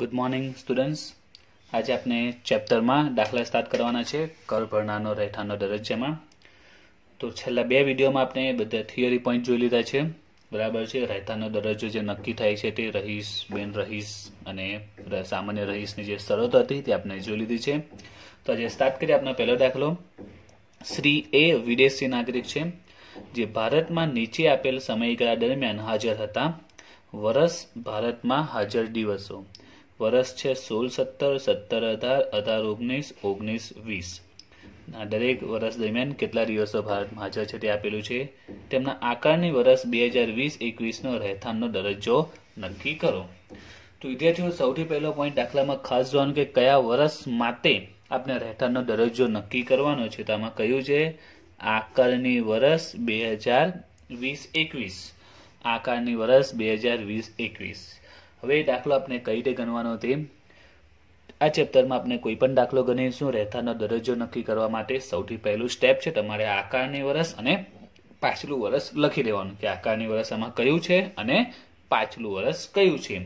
good morning students આજે આપણે ચેપ્ટરમાં દાખલા સ્ટાર્ટ કરવાના છે કર ભરનારનો રહેઠાણનો દરજ્જામાં તો છેલ્લા બે વિડીયોમાં આપણે બધા થિયરી પોઈન્ટ જોઈ લીધા છે બરાબર છે રહેઠાણનો દરજ્જો જે નક્કી થાય છે તે રહીશ બેન રહીશ અને સામાન્ય રહીશની જે શરત હતી તે આપણે જોઈ લીધી છે તો આજે સ્ટાર્ટ કરીએ આપણો પહેલો દાખલો શ્રી એ વિદેશી નાગરિક છે જે ભારતમાં નીચે આપેલ સમયગાળા દરમિયાન હાજર હતા વર્ષ ભારતમાં હાજર દિવસો વર્ષ છે સોળ સત્તર સત્તર અઢાર અઢાર ઓગણીસ ઓગણીસ વીસ આ દરેક વર્ષ દરમિયાન કેટલા દિવસો ભારતમાં હાજર છે તે આપેલું છે તેમના આકારની વર્ષ બે હજાર વીસ એકવીસનો રહેઠાણનો દરજ્જો નક્કી કરો તો વિદ્યાર્થીઓ સૌથી પહેલો પોઈન્ટ દાખલામાં ખાસ જોવાનું કે કયા વર્ષ માટે આપણે રહેઠાણનો દરજ્જો નક્કી કરવાનો છે તો આમાં કયું છે આકારની વર્ષ બે હજાર વીસ એકવીસ આકારની વર્ષ બે હજાર વીસ એકવીસ હવે એ દાખલો આપણે કઈ રીતે ગણવાનો તે આ ચેપ્ટરમાં આપણે કોઈ પણ દાખલો ગણીશું રહેતાનો દરજ્જો નક્કી કરવા માટે સૌથી પહેલું સ્ટેપ છે તમારે આકારની વરસ અને પાછલું વર્ષ લખી દેવાનું કે આકારની વરસ આમાં કયું છે અને પાછલું વરસ કયું છે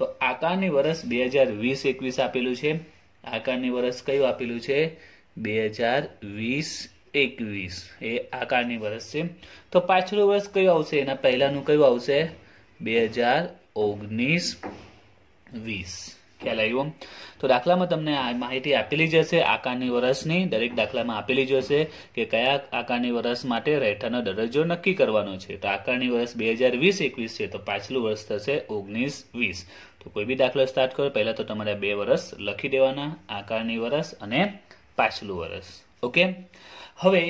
તો આકારની વરસ બે હજાર વીસ એકવીસ આપેલું છે આકારની વરસ કયું આપેલું છે બે હજાર વીસ એકવીસ એ આકારની વરસ છે તો પાછલું વર્ષ કયું આવશે એના પહેલાંનું કયું આવશે બે હજાર ઓગણીસ વીસ ખ્યાલ આવ્યો તો દાખલામાં તમને માહિતી આપેલી જ હશે આકારની વરસની દરેક દાખલામાં આપેલી જ હશે કે કયા આકારની વરસ માટે રહેઠાણનો દરજ્જો નક્કી કરવાનો છે તો આકારની વર્ષ બે હજાર વીસ એકવીસ છે તો પાછલું વર્ષ થશે ઓગણીસ વીસ તો કોઈ બી દાખલો સ્ટાર્ટ કરો પહેલાં તો તમારે બે વર્ષ લખી દેવાના આકારની વરસ અને પાછલું વરસ ઓકે હવે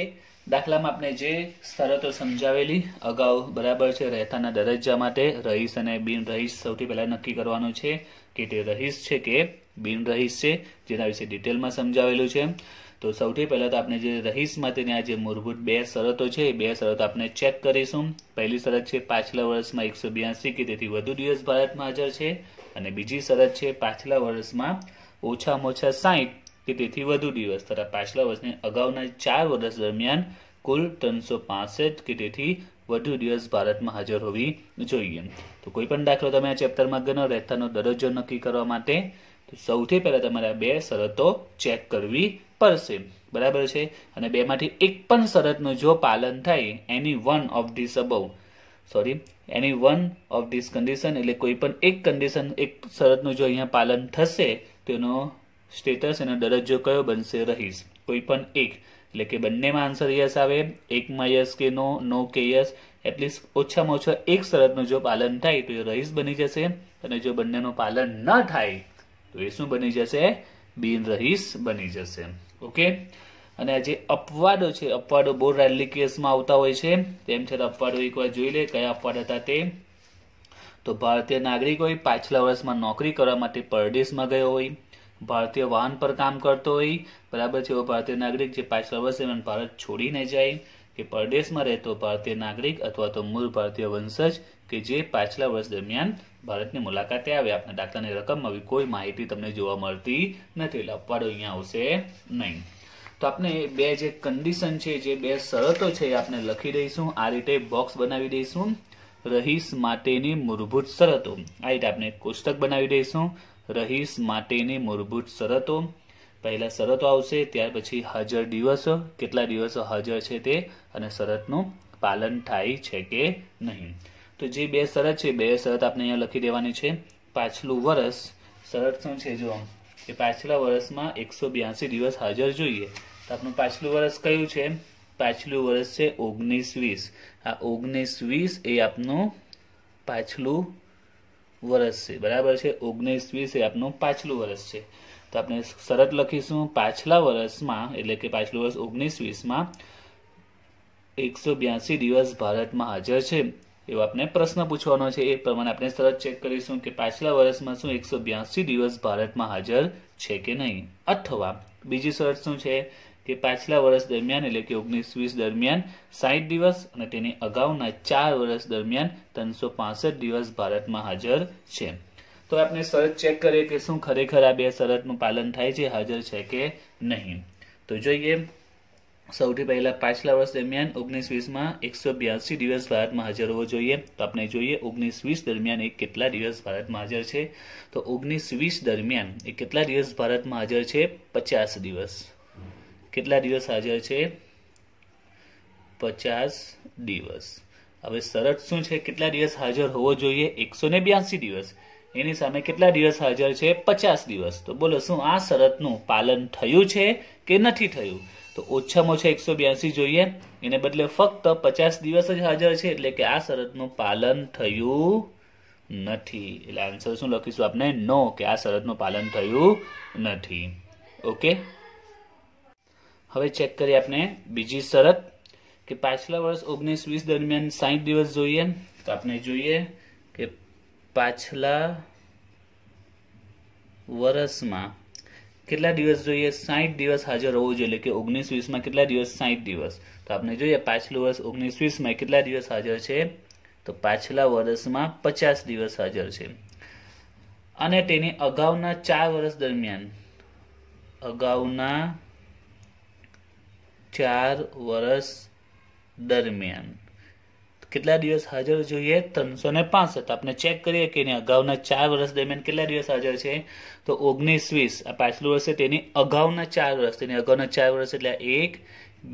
દાખલામાં આપણે જે શરતો સમજાવેલી અગાઉ બરાબર છે રહેતાના દરજ્જા માટે રહીશ અને બિન રહીશ સૌથી પહેલાં નક્કી કરવાનું છે કે તે રહીશ છે કે બિન રહીશ છે જેના વિશે ડિટેલમાં સમજાવેલું છે તો સૌથી પહેલાં તો આપણે જે રહીશ માટેની આ જે મૂળભૂત બે શરતો છે એ બે શરતો આપણે ચેક કરીશું પહેલી શરત છે પાછલા વર્ષમાં એકસો બ્યાસી કે તેથી વધુ દિવસ ભારતમાં હાજર છે અને બીજી શરત છે પાછલા વર્ષમાં ઓછામાં ઓછા સાહીઠ કે તેથી વધુ દિવસ તથા પાછલા વર્ષની અગાઉના ચાર વર્ષ દરમિયાન કુલ ત્રણસો પાસઠ કે તેથી વધુ દિવસ ભારતમાં હાજર હોવી જોઈએ તો કોઈ પણ દાખલો તમે આ ચેપ્ટરમાં ગણો રહેતાનો દરજ્જો નક્કી કરવા માટે તો સૌથી પહેલાં તમારે બે શરતો ચેક કરવી પડશે બરાબર છે અને બેમાંથી એક પણ શરતનું જો પાલન થાય any one of this above sorry any one of this condition એટલે કોઈ પણ એક કન્ડિશન એક શરતનું જો અહીંયા પાલન થશે તેનો સ્ટેટસ અને દરજ્જો કયો બનશે રહીશ કોઈ પણ એક એટલે કે બંનેમાં આન્સર યસ આવે એકમાં યસ કે નો નો કે યસ એટલીસ્ટ ઓછામાં ઓછા એક શરતનું જો પાલન થાય તો એ રહીશ બની જશે અને જો બંનેનું પાલન ન થાય તો એ શું બની જશે બિન રહીશ બની જશે ઓકે અને આ જે અપવાદો છે અપવાડો બહુ રેલી કેસમાં આવતા હોય છે તેમ છતાં અપવાડો એકવાર જોઈ લે કયા અપવાદ હતા તે તો ભારતીય નાગરિકોએ પાછલા વર્ષમાં નોકરી કરવા માટે પરદેશમાં ગયો હોય ભારતીય વાહન પર કામ કરતો હોય બરાબર છે એવો ભારતીય નાગરિક જે પાછલા વર્ષે ભારત છોડીને જાય કે પરદેશમાં રહેતો ભારતીય નાગરિક અથવા તો મૂળ ભારતીય વંશજ કે જે પાછલા વર્ષ દરમિયાન ભારતની મુલાકાતે આવ્યા આપના દાખલાની રકમ આવી કોઈ માહિતી તમને જોવા મળતી નથી એટલે અપવાડો અહીંયા આવશે નહીં તો આપણે બે જે કન્ડિશન છે જે બે શરતો છે એ આપણે લખી દઈશું આ રીતે બોક્સ બનાવી દઈશું રહીશ માટેની મૂળભૂત શરતો આ રીતે આપણે કોષ્ટક બનાવી દઈશું રહીશ માટેની મૂળભૂત શરતો પહેલાં શરતો આવશે ત્યાર પછી હાજર દિવસો કેટલા દિવસો હાજર છે તે અને શરતનું પાલન થાય છે કે નહીં તો જે બે શરત છે બે શરત આપણે અહીંયા લખી દેવાની છે પાછલું વર્ષ શરત શું છે જો કે પાછલા વર્ષમાં એકસો બ્યાસી દિવસ હાજર જોઈએ તો આપણું પાછલું વર્ષ કયું છે પાછલું વર્ષ છે ઓગણીસ વીસ આ ઓગણીસ વીસ એ આપનું પાછલું વર્ષ છે બરાબર છે ઓગણીસમી છે આપનું પાછલું વર્ષ છે તો આપણે શરત લખીશું પાછલા વર્ષમાં એટલે કે પાછલું વર્ષ ઓગણીસ એકસો બ્યાસી દિવસ ભારતમાં હાજર છે એવો આપણે પ્રશ્ન પૂછવાનો છે એ પ્રમાણે આપણે શરત ચેક કરીશું કે પાછલા વર્ષમાં શું એકસો બ્યાસી દિવસ ભારતમાં હાજર છે કે નહીં અથવા બીજી શરત શું છે કે પાછલા વર્ષ દરમિયાન એટલે કે ઓગણીસ વીસ દરમિયાન સાઠ દિવસ અને તેની અગાઉના ચાર વર્ષ દરમિયાન ત્રણસો પાસઠ દિવસ ભારતમાં હાજર છે તો આપણે શરત ચેક કરીએ કે શું ખરેખર આ બે શરતનું પાલન થાય છે હાજર છે કે નહીં તો જોઈએ સૌથી પહેલાં પાછલા વર્ષ દરમિયાન ઓગણીસ વીસમાં એકસો બ્યાસી દિવસ ભારતમાં હાજર હોવો જોઈએ તો આપણે જોઈએ ઓગણીસ વીસ દરમિયાન એ કેટલા દિવસ ભારતમાં હાજર છે તો ઓગણીસ વીસ દરમિયાન એ કેટલા દિવસ ભારતમાં હાજર છે પચાસ દિવસ કેટલા દિવસ હાજર છે પચાસ દિવસ હવે શરત શું છે કેટલા દિવસ હાજર હોવો જોઈએ એકસો ને બ્યાસી દિવસ એની સામે કેટલા દિવસ હાજર છે પચાસ દિવસ તો બોલો શું આ શરતનું પાલન થયું છે કે નથી થયું તો ઓછામાં ઓછા એકસો બ્યાસી જોઈએ એને બદલે ફક્ત પચાસ દિવસ જ હાજર છે એટલે કે આ શરતનું પાલન થયું નથી એટલે આન્સર શું લખીશું આપણે નો કે આ શરતનું પાલન થયું નથી ઓકે હવે ચેક કરીએ આપણે બીજી શરત કે પાછલા વર્ષ ઓગણીસ વીસ દરમિયાન સાહીઠ દિવસ જોઈએ તો આપણે જોઈએ કે પાછલા વર્ષમાં કેટલા દિવસ જોઈએ સાઠ દિવસ હાજર હોવું જોઈએ કે ઓગણીસ વીસમાં કેટલા દિવસ સાઠ દિવસ તો આપણે જોઈએ પાછલું વર્ષ ઓગણીસ વીસમાં કેટલા દિવસ હાજર છે તો પાછલા વર્ષમાં પચાસ દિવસ હાજર છે અને તેની અગાઉના ચાર વર્ષ દરમિયાન અગાઉના ચાર વર્ષ દરમિયાન કેટલા દિવસ હાજર જોઈએ ત્રણસો ને પાસઠ આપણે ચેક કરીએ કે અગાઉના ચાર વર્ષ દરમિયાન કેટલા દિવસ હાજર છે તો ઓગણીસ વીસ આ પાછલું વર્ષે તેની અગાઉના ચાર વર્ષ તેની અગાઉના ચાર વર્ષ એટલે એક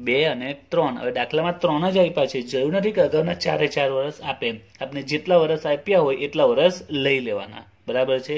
બે અને ત્રણ હવે દાખલામાં ત્રણ જ આપ્યા છે જરૂર નથી કે અગાઉના ચારે ચાર વર્ષ આપે આપણે જેટલા વર્ષ આપ્યા હોય એટલા વર્ષ લઈ લેવાના બરાબર છે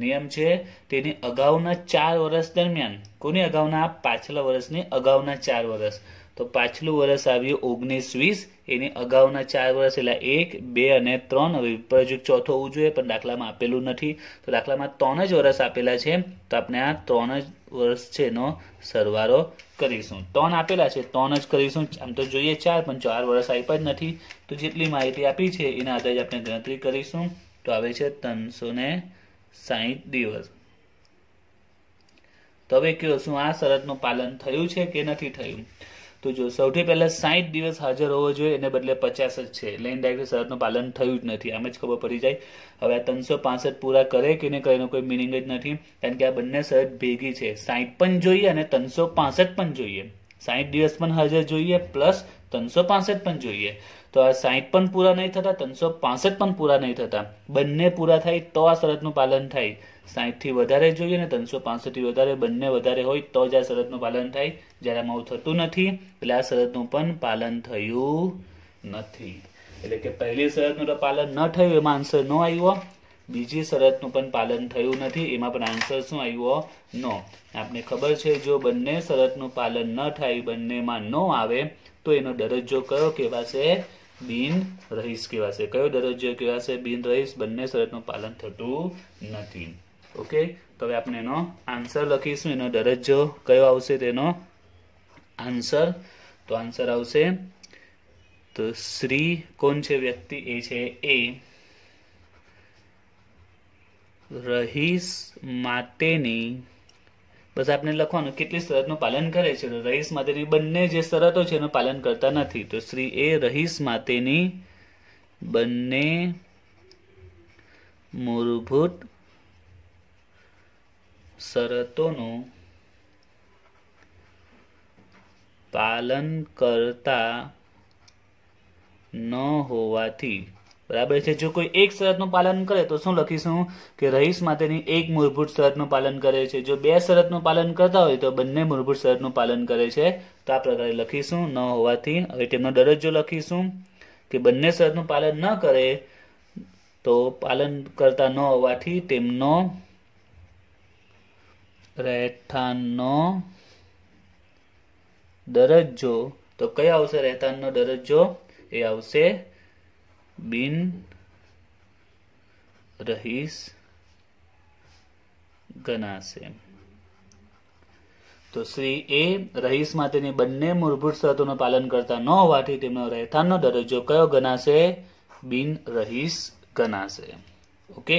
નિયમ છે તેની અગાઉના ચાર વર્ષ દરમિયાન કોની અગાઉના પાછલા વર્ષની અગાઉના ચાર વર્ષ તો પાછલું વર્ષ આવ્યું ઓગણીસ વીસ એની અગાઉના ચાર વર્ષ એટલે એક બે અને ત્રણ હવે વિપરયુક્ત ચોથો હોવું જોઈએ પણ દાખલામાં આપેલું નથી તો દાખલામાં ત્રણ જ વર્ષ આપેલા છે તો આપણે આ ત્રણ જ વર્ષ છે એનો સરવારો કરીશું ત્રણ આપેલા છે ત્રણ જ કરીશું આમ તો જોઈએ ચાર પણ ચાર વર્ષ આપ્યા જ નથી તો જેટલી માહિતી આપી છે એના આધારે આપણે ગણતરી કરીશું તો આવે છે ત્રણસો ને સાહીઠ દિવસ તો હવે કયો શું આ શરતનું પાલન થયું છે કે નથી થયું તો જો સૌથી પહેલા સાહીઠ દિવસ હાજર હોવો જોઈએ એને બદલે પચાસ જ છે એટલે ઇનડાયરેક્ટલી શરતનું પાલન થયું જ નથી આમ જ ખબર પડી જાય હવે આ ત્રણસો પાસઠ પૂરા કરે કે નહીં કરે કોઈ મિનિંગ જ નથી કારણ કે આ બંને શરત ભેગી છે સાહીઠ પણ જોઈએ અને ત્રણસો પાસઠ પણ જોઈએ સાહીઠ દિવસ પણ હાજર જોઈએ પ્લસ ત્રણસો પાસઠ પણ જોઈએ તો આ સાહીઠ પણ પૂરા નહીં થતા ત્રણસો પાસઠ પણ પૂરા નહીં થતા બંને પૂરા થાય તો આ શરતનું પાલન થાય સાહીઠથી વધારે જોઈએ ને ત્રણસો પાસઠથી વધારે બંને વધારે હોય તો જ આ શરતનું પાલન થાય જ્યારે આમાં થતું નથી એટલે આ શરતનું પણ પાલન થયું નથી એટલે કે પહેલી શરતનું તો પાલન ન થયું એમાં આન્સર ન આવ્યો બીજી શરતનું પણ પાલન થયું નથી એમાં પણ આન્સર શું આવ્યો નો આપને ખબર છે જો બંને શરતનું પાલન ન થાય બંનેમાં નો આવે તો એનો દરજ્જો કયો કહેવાશે બિન રહીશ કહેવાશે કયો દરજ્જો કહેવાશે બિન રહીશ બંને શરતનું પાલન થતું નથી ઓકે તો હવે આપણે એનો આન્સર લખીશું એનો દરજ્જો કયો આવશે તેનો આન્સર તો આન્સર આવશે તો શ્રી કોણ છે વ્યક્તિ એ છે એ રહીશ માટેની બસ આપણે લખવાનું કેટલી શરતનું પાલન કરે છે તો રહીશ માટેની બંને જે શરતો છે એનું પાલન કરતા નથી તો શ્રી એ રહીશ માટેની બંને મૂળભૂત શરતોનું પાલન કરતા ન હોવાથી બરાબર છે જો કોઈ એક શરતનું પાલન કરે તો શું લખીશું કે રહીશ માટેની એક મૂળભૂત શરતનું પાલન કરે છે જો બે શરતનું પાલન કરતા હોય તો બંને મૂળભૂત શરતનું પાલન કરે છે તો આ પ્રકારે લખીશું ન હોવાથી હવે તેમનો દરજ્જો લખીશું કે બંને શરતનું પાલન ન કરે તો પાલન કરતા ન હોવાથી તેમનો રહેઠાણનો દરજ્જો તો કયા આવશે રહેઠાણનો દરજ્જો એ આવશે બિન રહીશ ગણાશે તો શ્રી એ રહીશમાં માટેની બંને મૂળભૂત શરતોનું પાલન કરતા ન હોવાથી તેમનો રહેઠાણનો દરજ્જો કયો ગણાશે બિન રહીશ ગણાશે ઓકે